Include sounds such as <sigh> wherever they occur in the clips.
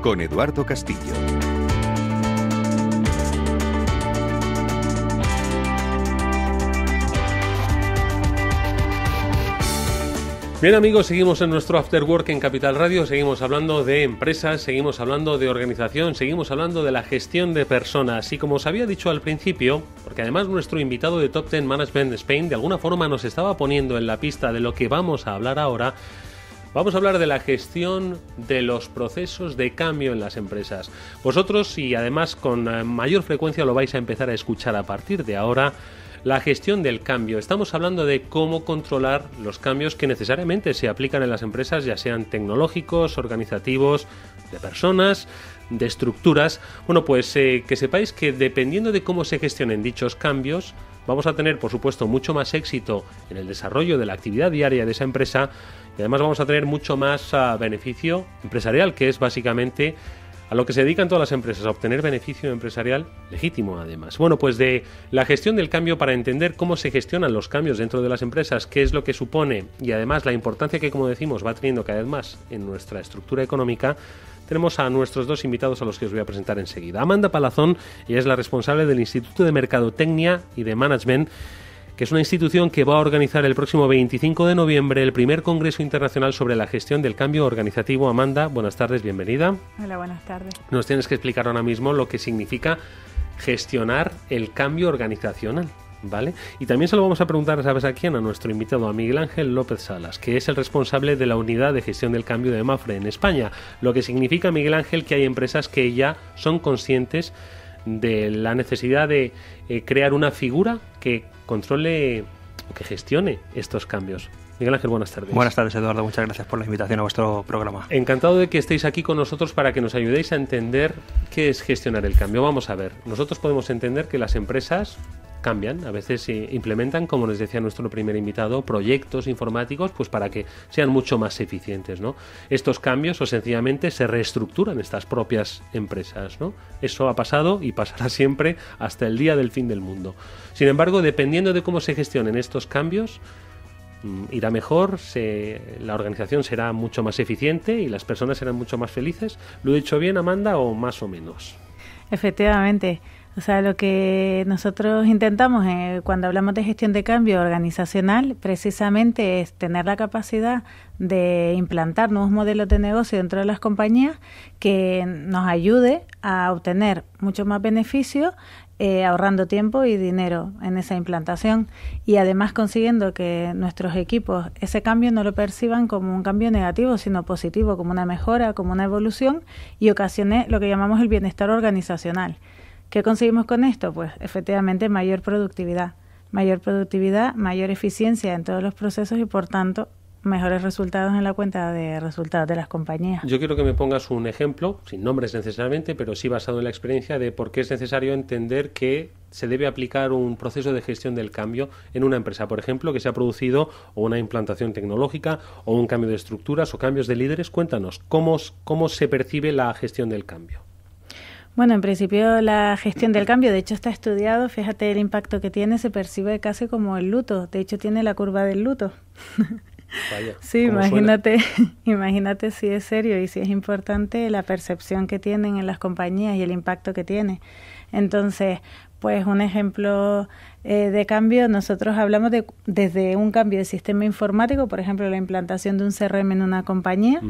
con Eduardo Castillo. Bien amigos, seguimos en nuestro After Work en Capital Radio, seguimos hablando de empresas, seguimos hablando de organización, seguimos hablando de la gestión de personas y como os había dicho al principio, porque además nuestro invitado de Top Ten Management Spain de alguna forma nos estaba poniendo en la pista de lo que vamos a hablar ahora, Vamos a hablar de la gestión de los procesos de cambio en las empresas. Vosotros, y además con eh, mayor frecuencia lo vais a empezar a escuchar a partir de ahora, la gestión del cambio. Estamos hablando de cómo controlar los cambios que necesariamente se aplican en las empresas, ya sean tecnológicos, organizativos, de personas, de estructuras. Bueno, pues eh, que sepáis que dependiendo de cómo se gestionen dichos cambios, Vamos a tener, por supuesto, mucho más éxito en el desarrollo de la actividad diaria de esa empresa y además vamos a tener mucho más ah, beneficio empresarial, que es básicamente a lo que se dedican todas las empresas, a obtener beneficio empresarial legítimo además. Bueno, pues de la gestión del cambio para entender cómo se gestionan los cambios dentro de las empresas, qué es lo que supone y además la importancia que, como decimos, va teniendo cada vez más en nuestra estructura económica, tenemos a nuestros dos invitados a los que os voy a presentar enseguida. Amanda Palazón, y es la responsable del Instituto de Mercadotecnia y de Management que es una institución que va a organizar el próximo 25 de noviembre el primer Congreso Internacional sobre la Gestión del Cambio Organizativo. Amanda, buenas tardes, bienvenida. Hola, buenas tardes. Nos tienes que explicar ahora mismo lo que significa gestionar el cambio organizacional. ¿vale? Y también se lo vamos a preguntar, ¿sabes a quién? A nuestro invitado, a Miguel Ángel López Salas, que es el responsable de la unidad de gestión del cambio de Mafre en España, lo que significa, Miguel Ángel, que hay empresas que ya son conscientes de la necesidad de eh, crear una figura que controle o que gestione estos cambios. Miguel Ángel, buenas tardes. Buenas tardes, Eduardo. Muchas gracias por la invitación a vuestro programa. Encantado de que estéis aquí con nosotros para que nos ayudéis a entender qué es gestionar el cambio. Vamos a ver, nosotros podemos entender que las empresas cambian, a veces se eh, implementan, como les decía nuestro primer invitado, proyectos informáticos pues para que sean mucho más eficientes. ¿no? Estos cambios o sencillamente se reestructuran estas propias empresas. ¿no? Eso ha pasado y pasará <laughs> siempre hasta el día del fin del mundo. Sin embargo, dependiendo de cómo se gestionen estos cambios, mm, irá mejor, la organización será mucho más eficiente y las personas serán mucho más felices. ¿Lo he dicho bien, Amanda, o más o menos? Efectivamente. O sea, lo que nosotros intentamos cuando hablamos de gestión de cambio organizacional, precisamente es tener la capacidad de implantar nuevos modelos de negocio dentro de las compañías que nos ayude a obtener mucho más beneficio eh, ahorrando tiempo y dinero en esa implantación y además consiguiendo que nuestros equipos ese cambio no lo perciban como un cambio negativo, sino positivo, como una mejora, como una evolución y ocasione lo que llamamos el bienestar organizacional. ¿Qué conseguimos con esto? Pues efectivamente mayor productividad. Mayor productividad, mayor eficiencia en todos los procesos y por tanto mejores resultados en la cuenta de resultados de las compañías. Yo quiero que me pongas un ejemplo, sin nombres necesariamente, pero sí basado en la experiencia de por qué es necesario entender que se debe aplicar un proceso de gestión del cambio en una empresa, por ejemplo, que se ha producido o una implantación tecnológica o un cambio de estructuras o cambios de líderes. Cuéntanos, ¿cómo, cómo se percibe la gestión del cambio? Bueno, en principio la gestión del cambio, de hecho está estudiado, fíjate el impacto que tiene, se percibe casi como el luto, de hecho tiene la curva del luto. <laughs> sí, imagínate, <laughs> imagínate si es serio y si es importante la percepción que tienen en las compañías y el impacto que tiene. Entonces, pues un ejemplo eh, de cambio, nosotros hablamos de, desde un cambio de sistema informático, por ejemplo, la implantación de un CRM en una compañía,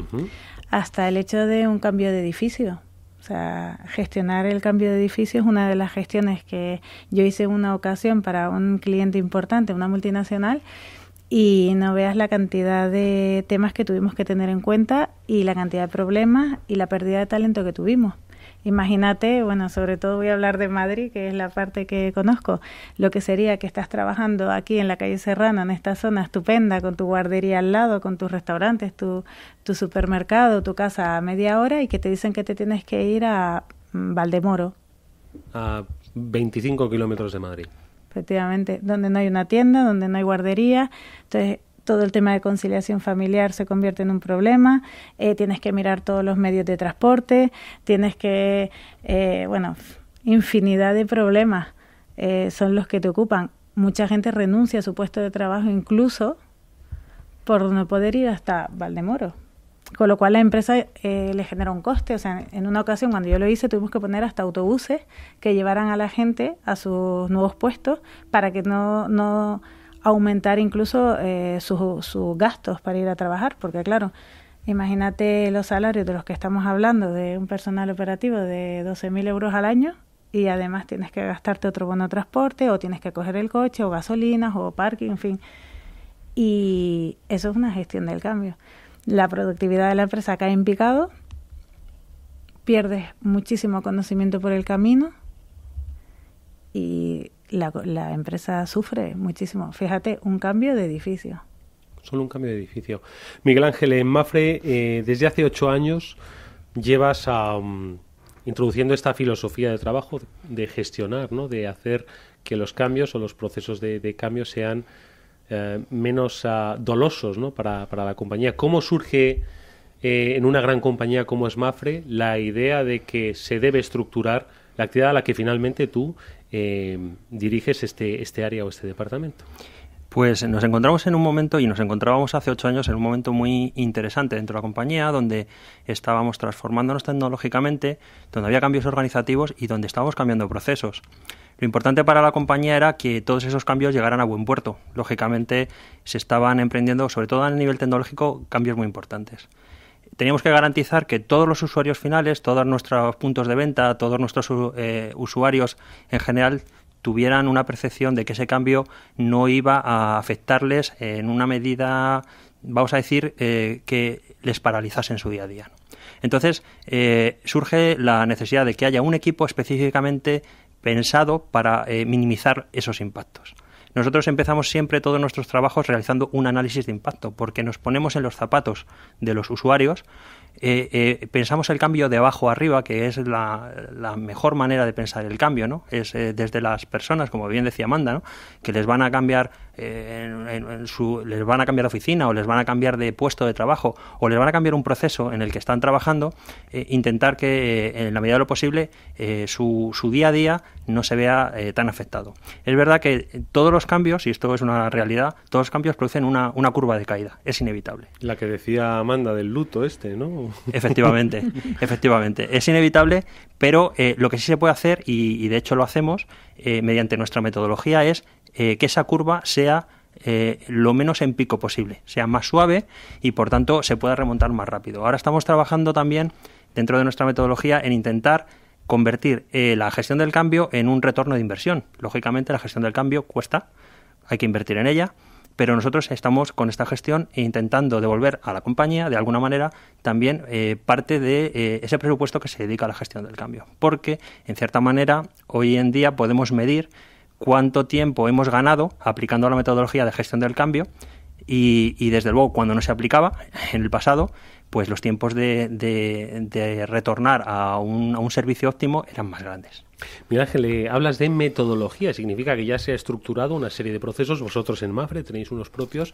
hasta el hecho de un cambio de edificio sea, gestionar el cambio de edificio es una de las gestiones que yo hice en una ocasión para un cliente importante, una multinacional, y no veas la cantidad de temas que tuvimos que tener en cuenta y la cantidad de problemas y la pérdida de talento que tuvimos. Imagínate, bueno, sobre todo voy a hablar de Madrid, que es la parte que conozco, lo que sería que estás trabajando aquí en la calle Serrana, en esta zona estupenda, con tu guardería al lado, con tus restaurantes, tu, tu supermercado, tu casa a media hora y que te dicen que te tienes que ir a mm, Valdemoro. A 25 kilómetros de Madrid efectivamente, donde no hay una tienda, donde no hay guardería. Entonces, todo el tema de conciliación familiar se convierte en un problema, eh, tienes que mirar todos los medios de transporte, tienes que, eh, bueno, infinidad de problemas eh, son los que te ocupan. Mucha gente renuncia a su puesto de trabajo incluso por no poder ir hasta Valdemoro. Con lo cual la empresa le genera un coste. O sea, en una ocasión cuando yo lo hice tuvimos que poner hasta autobuses que llevaran a la gente a sus nuevos puestos para que no, no aumentar incluso eh, sus, sus gastos para ir a trabajar, porque claro, imagínate los salarios de los que estamos hablando, de un personal operativo de 12.000 euros al año, y además tienes que gastarte otro bono de transporte o tienes que coger el coche o gasolinas o parking, en fin. Y eso es una gestión del cambio. La productividad de la empresa cae en picado, pierdes muchísimo conocimiento por el camino y la, empresa sufre muchísimo. Fíjate, un cambio de edificio. Solo un cambio de edificio. Miguel Ángel, en Mafre, eh, desde hace ocho años llevas a, introduciendo esta filosofía de trabajo, de gestionar, ¿no? de hacer que los cambios o los procesos de, cambio sean eh, menos ah, dolosos ¿no? para, la compañía. ¿Cómo surge eh, en una gran compañía como es Mafre la idea de que se debe estructurar la actividad a la que finalmente tú Em, diriges este, este área o este departamento? Pues nos encontramos en un momento, y nos encontrábamos hace ocho años en un momento muy interesante dentro de la compañía, donde estábamos transformándonos tecnológicamente, donde había cambios organizativos y donde estábamos cambiando procesos. Lo importante para la compañía era que todos esos cambios llegaran a buen puerto. Lógicamente se estaban emprendiendo, sobre todo a nivel tecnológico, cambios muy importantes teníamos que garantizar que todos los usuarios finales, todos nuestros puntos de venta, todos nuestros eh, usuarios en general tuvieran una percepción de que ese cambio no iba a afectarles en una medida, vamos a decir, eh, que les paralizase en su día a día. Entonces, eh, surge la necesidad de que haya un equipo específicamente pensado para minimizar esos impactos. Nosotros empezamos siempre todos nuestros trabajos realizando un análisis de impacto, porque nos ponemos en los zapatos de los usuarios eh, eh, pensamos el cambio de abajo arriba, que es la, mejor manera de pensar el cambio, ¿no? Es eh, desde las personas, como bien decía Amanda, ¿no? Que les van a cambiar en, les van a cambiar de oficina o les van a cambiar de puesto de trabajo o les van a cambiar un proceso en el que están trabajando, intentar que en la medida de lo posible su, su, día a día no se vea tan afectado. Es verdad que todos los cambios, y esto es una realidad, todos los cambios producen una, una curva de caída, es inevitable. La que decía Amanda del luto este, ¿no? Efectivamente, <laughs> efectivamente. Es inevitable, pero eh, lo que sí se puede hacer, y, de hecho lo hacemos eh, mediante nuestra metodología, es eh, que esa curva sea lo menos en pico posible, sea más suave y por tanto se pueda remontar más rápido. Ahora estamos trabajando también dentro de nuestra metodología en intentar convertir la gestión del cambio en un retorno de inversión. Lógicamente la gestión del cambio cuesta, hay que invertir en ella pero nosotros estamos con esta gestión e intentando devolver a la compañía, de alguna manera, también eh, parte de eh, ese presupuesto que se dedica a la gestión del cambio. Porque, en cierta manera, hoy en día podemos medir cuánto tiempo hemos ganado aplicando la metodología de gestión del cambio y desde luego, cuando no se aplicaba en el pasado, pues los tiempos de, de, retornar a un, a un servicio óptimo eran más grandes. Mira Ángel, eh, hablas de metodología, significa que ya se ha estructurado una serie de procesos, vosotros en Mafre tenéis unos propios.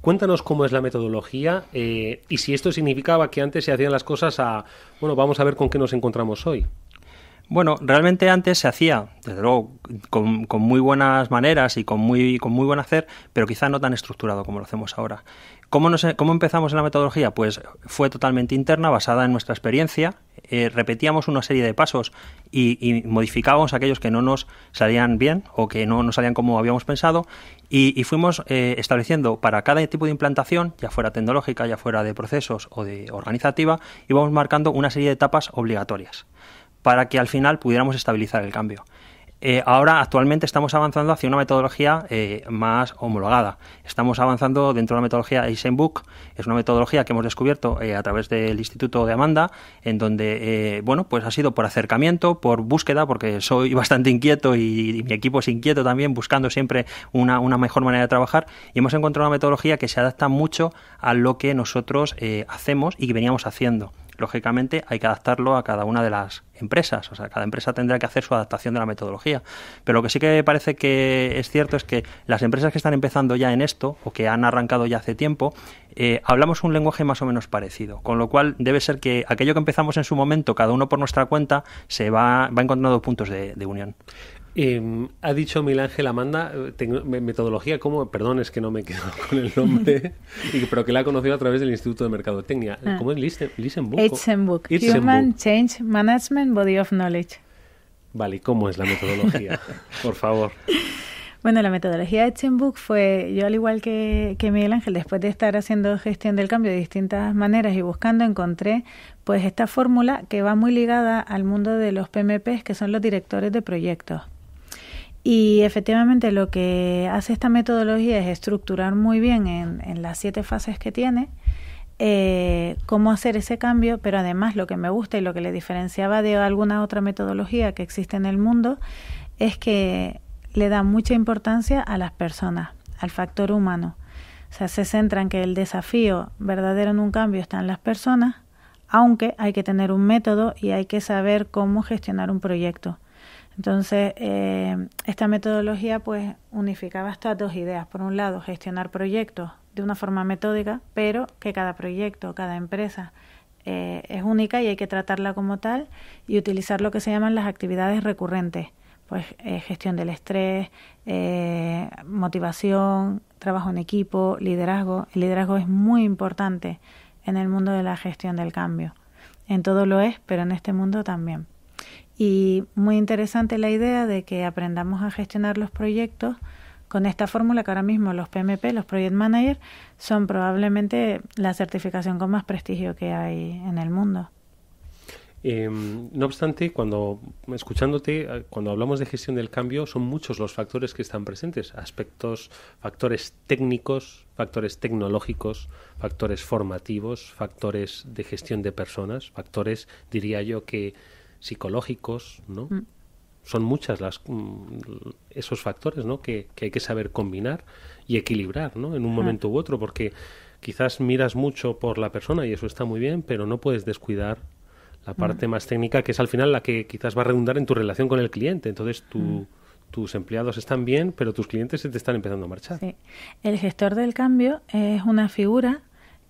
Cuéntanos cómo es la metodología eh, y si esto significaba que antes se hacían las cosas a, bueno, vamos a ver con qué nos encontramos hoy. Bueno, realmente antes se hacía, desde luego, con, con muy buenas maneras y con muy, con muy buen hacer, pero quizá no tan estructurado como lo hacemos ahora. ¿Cómo, empezamos en la metodología? Pues fue totalmente interna, basada en nuestra experiencia. Eh, repetíamos una serie de pasos y, modificábamos aquellos que no nos salían bien o que no nos salían como habíamos pensado y, fuimos eh, estableciendo para cada tipo de implantación, ya fuera tecnológica, ya fuera de procesos o de organizativa, íbamos marcando una serie de etapas obligatorias para que al final pudiéramos estabilizar el cambio. Eh, ahora actualmente estamos avanzando hacia una metodología eh, más homologada. Estamos avanzando dentro de la metodología Eisenbook, es una metodología que hemos descubierto eh, a través del Instituto de Amanda, en donde, bueno, pues ha sido por acercamiento, por búsqueda, porque soy <laughs> bastante inquieto y, mi equipo es inquieto también, buscando siempre una, una, mejor manera de trabajar, y hemos encontrado una metodología que se adapta mucho a lo que nosotros hacemos y que veníamos haciendo lógicamente hay que adaptarlo a cada una de las empresas. O sea, cada empresa tendrá que hacer su adaptación de la metodología. Pero lo que sí que parece que es cierto es que las empresas que están empezando ya en esto o que han arrancado ya hace tiempo, eh, hablamos un lenguaje más o menos parecido. Con lo cual debe ser que aquello que empezamos en su momento, cada uno por nuestra cuenta, se va, va encontrando puntos de unión. Em, ha dicho Ángel Amanda, eh, metodología como, perdón, es que no me quedo <laughs> con el nombre, <laughs> y, pero que la ha conocido a través del Instituto de Mercadotecnia. Ah. ¿Cómo es Listenbook. listen Human Change Management Body of Knowledge. Vale, ¿y cómo es la metodología? <laughs> Por favor. Bueno, la metodología de fue, yo al igual que, que, Miguel Ángel, después de estar haciendo gestión del cambio de distintas maneras y buscando, encontré pues esta fórmula que va muy ligada al mundo de los PMPs, que son los directores de proyectos. Y efectivamente lo que hace esta metodología es estructurar muy bien en, las siete fases que tiene eh, cómo hacer ese cambio, pero además lo que me gusta y lo que le diferenciaba de alguna otra metodología que existe en el mundo es que le da mucha importancia a las personas, al factor humano. O sea, se centra en que el desafío verdadero en un cambio está en las personas, aunque hay que tener un método y hay que saber cómo gestionar un proyecto entonces, eh, esta metodología pues unificaba estas dos ideas. Por un lado, gestionar proyectos de una forma metódica, pero que cada proyecto, cada empresa eh, es única y hay que tratarla como tal y utilizar lo que se llaman las actividades recurrentes, pues eh, gestión del estrés, motivación, trabajo en equipo, liderazgo. El liderazgo es muy importante en el mundo de la gestión del cambio. En todo lo es, pero en este mundo también. Y muy interesante la idea de que aprendamos a gestionar los proyectos con esta fórmula que ahora mismo los PMP, los Project Manager, son probablemente la certificación con más prestigio que hay en el mundo. Em, no obstante, cuando escuchándote, eh, cuando hablamos de gestión del cambio, son muchos los factores que están presentes: aspectos, factores técnicos, factores tecnológicos, factores formativos, factores de gestión de personas, factores, diría yo, que psicológicos, ¿no? Mm. Son muchas las mm, esos factores, ¿no? Que, que, hay que saber combinar y equilibrar, ¿no? En un momento u otro, porque quizás miras mucho por la persona y eso está muy bien, pero no puedes descuidar la mm. parte más técnica, que es al final la que quizás va a redundar en tu relación con el cliente. Entonces tus empleados están bien, pero tus clientes se te están empezando a marchar. El gestor del cambio es una figura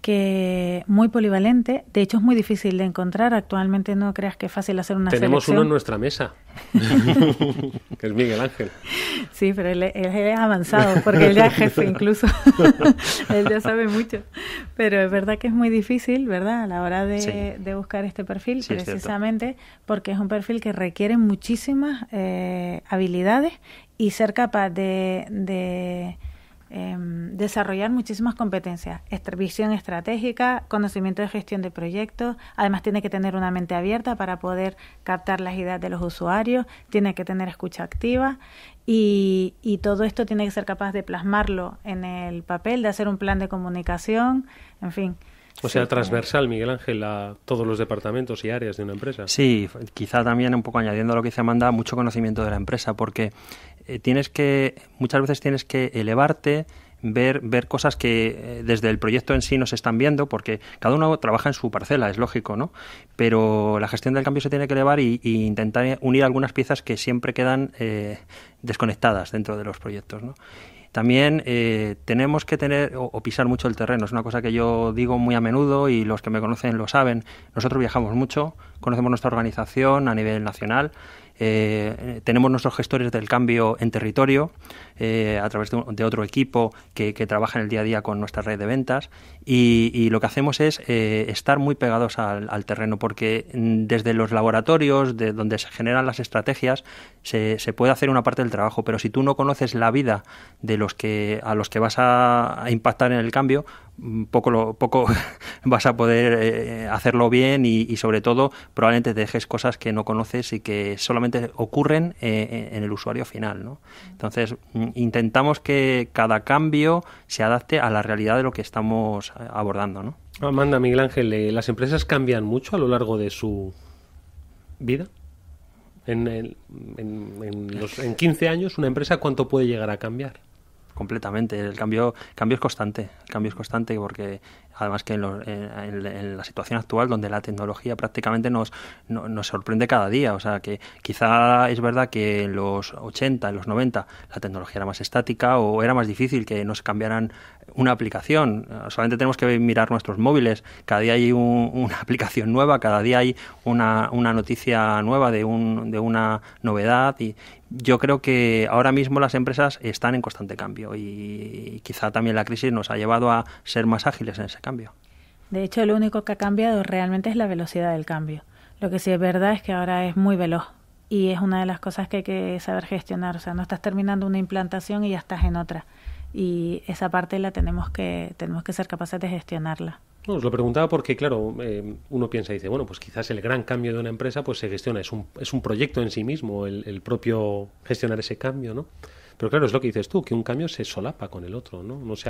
que muy polivalente. De hecho, es muy difícil de encontrar. Actualmente no creas que es fácil hacer una Tenemos uno en nuestra mesa, <laughs> que es Miguel Ángel. Sí, pero él, es avanzado, porque él ya es jefe incluso. <laughs> él ya sabe mucho. Pero es verdad que es muy difícil, ¿verdad? A la hora de, buscar este perfil, precisamente porque es un perfil que requiere muchísimas eh, habilidades y ser capaz de Em, desarrollar muchísimas competencias, visión estratégica, conocimiento de gestión de proyectos, además tiene que tener una mente abierta para poder captar las ideas de los usuarios, tiene que tener escucha activa y todo esto tiene que ser capaz de plasmarlo en el papel, de hacer un plan de comunicación, en fin. O sea, transversal, Miguel Ángel, a todos los departamentos y áreas de una empresa. Sí, quizá también un poco añadiendo a lo que dice Amanda, mucho conocimiento de la empresa, porque eh, tienes que, muchas veces tienes que elevarte, ver, ver cosas que eh, desde el proyecto en sí no se están viendo, porque cada uno trabaja en su parcela, es lógico, ¿no? Pero la gestión del cambio se tiene que elevar y, intentar unir algunas piezas que siempre quedan eh, desconectadas dentro de los proyectos, ¿no? También eh, tenemos que tener o, o, pisar mucho el terreno. Es una cosa que yo digo muy a menudo y los que me conocen lo saben. Nosotros viajamos mucho, conocemos nuestra organización a nivel nacional. Eh, tenemos nuestros gestores del cambio en territorio eh, a través de, otro equipo que, trabaja en el día a día con nuestra red de ventas y, lo que hacemos es eh, estar muy pegados al, terreno porque mm, desde los laboratorios de donde se generan las estrategias se, puede hacer una parte del trabajo pero si tú no conoces la vida de los que a los que vas a impactar en el cambio Mm, poco, lo, poco <laughs> vas a poder eh, hacerlo bien y, sobre todo probablemente te dejes cosas que no conoces y que solamente ocurren eh, en el usuario final. ¿no? Entonces mm, intentamos que cada cambio se adapte a la realidad de lo que estamos eh, abordando. ¿no? Amanda, Miguel Ángel, ¿las empresas cambian mucho a lo largo de su vida? En, el, en, en 15 años, ¿una empresa cuánto puede llegar a cambiar? completamente. El cambio, cambio es constante, el cambio es constante porque Además que en, la situación actual donde la tecnología prácticamente nos, nos sorprende cada día. O sea que quizá es verdad que en los 80, en los 90 la tecnología era más estática o era más difícil que nos cambiaran una aplicación. Eh, solamente tenemos que mirar nuestros móviles. Cada día hay una <laughs> aplicación nueva, cada día hay una, noticia nueva de, un, de una novedad y yo creo que ahora mismo las empresas están en constante cambio y quizá también la crisis nos ha llevado a ser más ágiles en ese cambio. De hecho, lo único que ha cambiado realmente es la velocidad del cambio. Lo que sí es verdad es que ahora es muy veloz y es una de las cosas que hay que saber gestionar. O sea, no estás terminando una implantación y ya estás en otra. Y esa parte la tenemos que, tenemos que ser capaces de gestionarla. No, os lo preguntaba porque, claro, eh, uno piensa y dice, bueno, pues quizás el gran cambio de una empresa pues se gestiona, es un, es un proyecto en sí mismo, el, propio gestionar ese cambio, ¿no? Pero claro, es lo que dices tú, que un cambio se solapa con el otro, ¿no? No se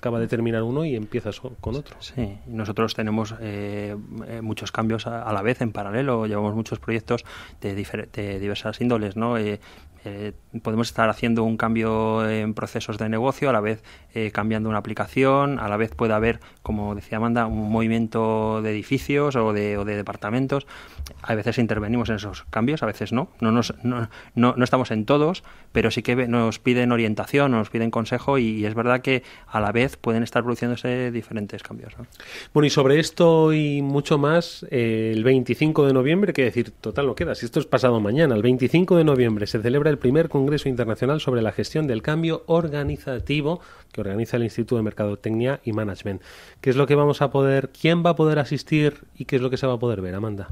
acaba de terminar uno y empiezas con otro. Sí, nosotros tenemos eh, eh, muchos cambios a, la vez en paralelo, llevamos muchos proyectos de, diversas índoles, ¿no? Eh, eh, podemos estar haciendo un cambio en procesos de negocio, a la vez eh, cambiando una aplicación, a la vez puede haber, como decía Amanda, un movimiento de edificios o de, o de departamentos. A veces intervenimos en esos cambios, a veces no. No, nos, no, no, estamos en todos, pero sí que nos piden orientación, nos piden consejo y, es verdad que a la vez pueden estar produciéndose diferentes cambios. Bueno, y sobre esto y mucho más, eh, el 25 de noviembre, que decir, total, lo queda, si esto es pasado mañana, el 25 de noviembre se celebra el primer Congreso Internacional sobre la Gestión del Cambio Organizativo que organiza el Instituto de Mercadotecnia y Management. ¿Qué es lo que vamos a poder, quién va a poder asistir y qué es lo que se va a poder ver, Amanda?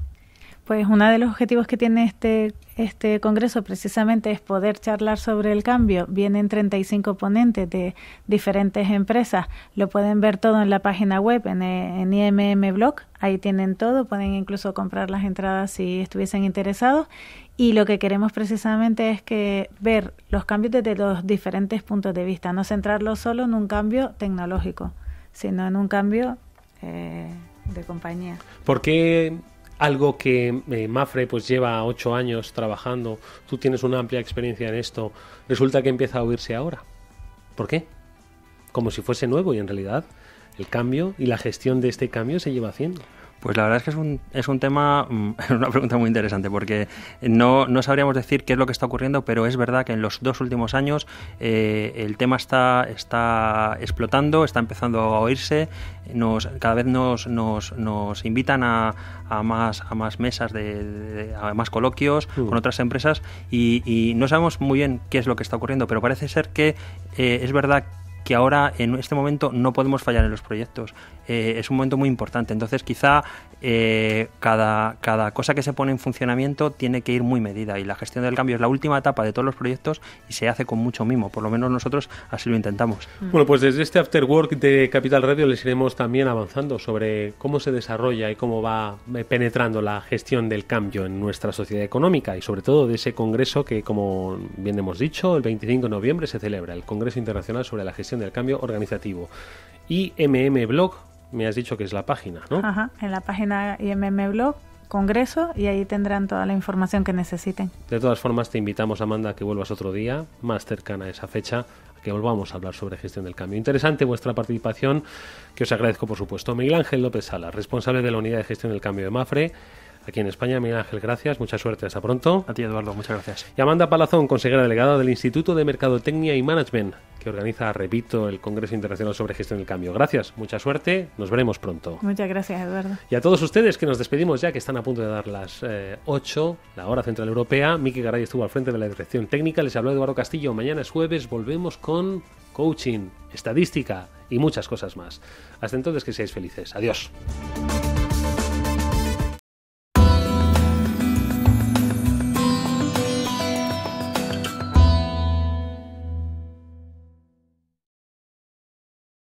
pues uno de los objetivos que tiene este, este congreso precisamente es poder charlar sobre el cambio. Vienen 35 ponentes de diferentes empresas. Lo pueden ver todo en la página web, en, eh, IMM Blog. Ahí tienen todo. Pueden incluso comprar las entradas si estuviesen interesados. Y lo que queremos precisamente es que ver los cambios desde los diferentes puntos de vista. No centrarlo solo en un cambio tecnológico, sino en un cambio eh, de compañía. ¿Por qué? algo que eh, Mafre pues lleva ocho años trabajando, tú tienes una amplia experiencia en esto, resulta que empieza a oírse ahora. ¿Por qué? Como si fuese nuevo y en realidad el cambio y la gestión de este cambio se lleva haciendo. Pues la verdad es que es un, es un tema, es mm, <laughs> una pregunta muy interesante, porque no, no, sabríamos decir qué es lo que está ocurriendo, pero es verdad que en los dos últimos años eh, el tema está, está explotando, está empezando a oírse, nos, cada vez nos, nos, nos invitan a, más, a más mesas, de, a más coloquios mm. con otras empresas y, no sabemos muy bien qué es lo que está ocurriendo, pero parece ser que eh, es verdad que, que ahora en este momento no podemos fallar en los proyectos. Eh, es un momento muy importante. Entonces quizá eh, cada, cada cosa que se pone en funcionamiento tiene que ir muy medida y la gestión del cambio es la última etapa de todos los proyectos y se hace con mucho mimo. Por lo menos nosotros así lo intentamos. Mm. Bueno, pues desde este After Work de Capital Radio les iremos también avanzando sobre cómo se desarrolla y cómo va eh, penetrando la gestión del cambio en nuestra sociedad económica y sobre todo de ese congreso que, como bien hemos dicho, el 25 de noviembre se celebra el Congreso Internacional sobre la Gestión del cambio organizativo. IMM Blog, me has dicho que es la página, ¿no? Ajá, en la página IMM Blog congreso y ahí tendrán toda la información que necesiten. De todas formas, te invitamos, Amanda, a que vuelvas otro día, más cercana a esa fecha, a que volvamos a hablar sobre gestión del cambio. Interesante vuestra participación, que os agradezco, por supuesto. Miguel Ángel López Sala, responsable de la Unidad de Gestión del Cambio de MAFRE, aquí en España. Miguel Ángel, gracias, mucha suerte, hasta pronto. A ti, Eduardo, muchas gracias. Y Amanda Palazón, consejera delegada del Instituto de Mercadotecnia y Management, que organiza, repito, el Congreso Internacional sobre Gestión del Cambio. Gracias, mucha suerte, nos veremos pronto. Muchas gracias, Eduardo. Y a todos ustedes que nos despedimos ya, que están a punto de dar las 8, eh, la hora central europea. Miki Garay estuvo al frente de la dirección técnica, les habló Eduardo Castillo. Mañana es jueves, volvemos con coaching, estadística y muchas cosas más. Hasta entonces que seáis felices. Adiós.